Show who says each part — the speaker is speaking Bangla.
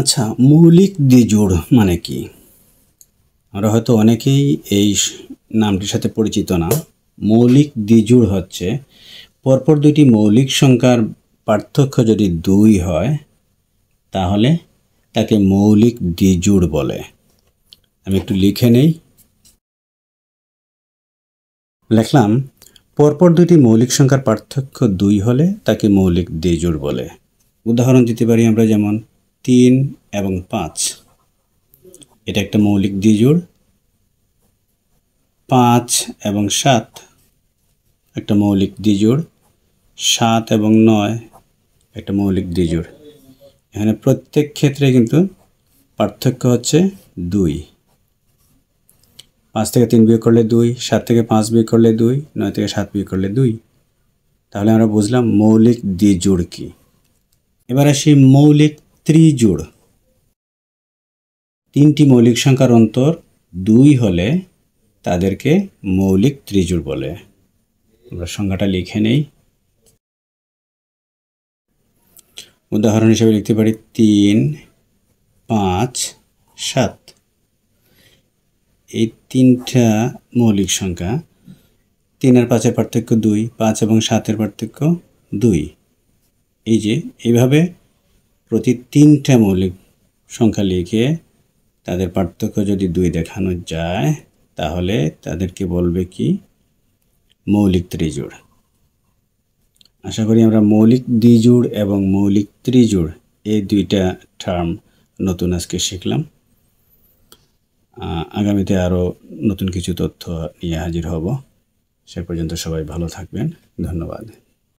Speaker 1: আচ্ছা মৌলিক দ্বিজোড় মানে কি আমরা হয়তো অনেকেই এই নামটির সাথে পরিচিত না মৌলিক দ্বিজোড় হচ্ছে পরপর দুটি মৌলিক সংখ্যার পার্থক্য যদি দুই হয় তাহলে তাকে মৌলিক দ্বিজোড় বলে আমি একটু লিখে নেই লেখলাম পরপর দুটি মৌলিক সংখ্যার পার্থক্য দুই হলে তাকে মৌলিক দ্বিজোড় বলে উদাহরণ দিতে পারি আমরা যেমন তিন এবং পাঁচ এটা একটা মৌলিক দ্বিজোড় পাঁচ এবং সাত একটা মৌলিক দ্বিজোড় সাত এবং নয় একটা মৌলিক দ্বিজোড় এখানে প্রত্যেক ক্ষেত্রে কিন্তু পার্থক্য হচ্ছে দুই পাঁচ থেকে তিন বিয়োগ করলে দুই সাত থেকে পাঁচ বিয়োগ করলে দুই নয় থেকে সাত বিয়োগ করলে দুই তাহলে আমরা বুঝলাম মৌলিক দ্বিজোড় কী এবার আসি মৌলিক ত্রিজোড় তিনটি মৌলিক সংখ্যার অন্তর দুই হলে তাদেরকে মৌলিক ত্রিজোড় বলে আমরা সংখ্যাটা লিখে নেই উদাহরণ হিসেবে লিখতে পারি তিন পাঁচ সাত এই তিনটা মৌলিক সংখ্যা তিন আর পাঁচের পার্থক্য দুই পাঁচ এবং সাতের পার্থক্য দুই এই যে এইভাবে প্রতি তিনটা মৌলিক সংখ্যা লিখে তাদের পার্থক্য যদি দুই দেখানো যায় তাহলে তাদেরকে বলবে কি মৌলিক ত্রিজোড় আশা করি আমরা মৌলিক দ্বিজোড় এবং মৌলিক ত্রিজোড় এই দুইটা টার্ম নতুন আজকে শিখলাম আগামীতে আরও নতুন কিছু তথ্য নিয়ে হাজির হব সে পর্যন্ত সবাই ভালো থাকবেন ধন্যবাদ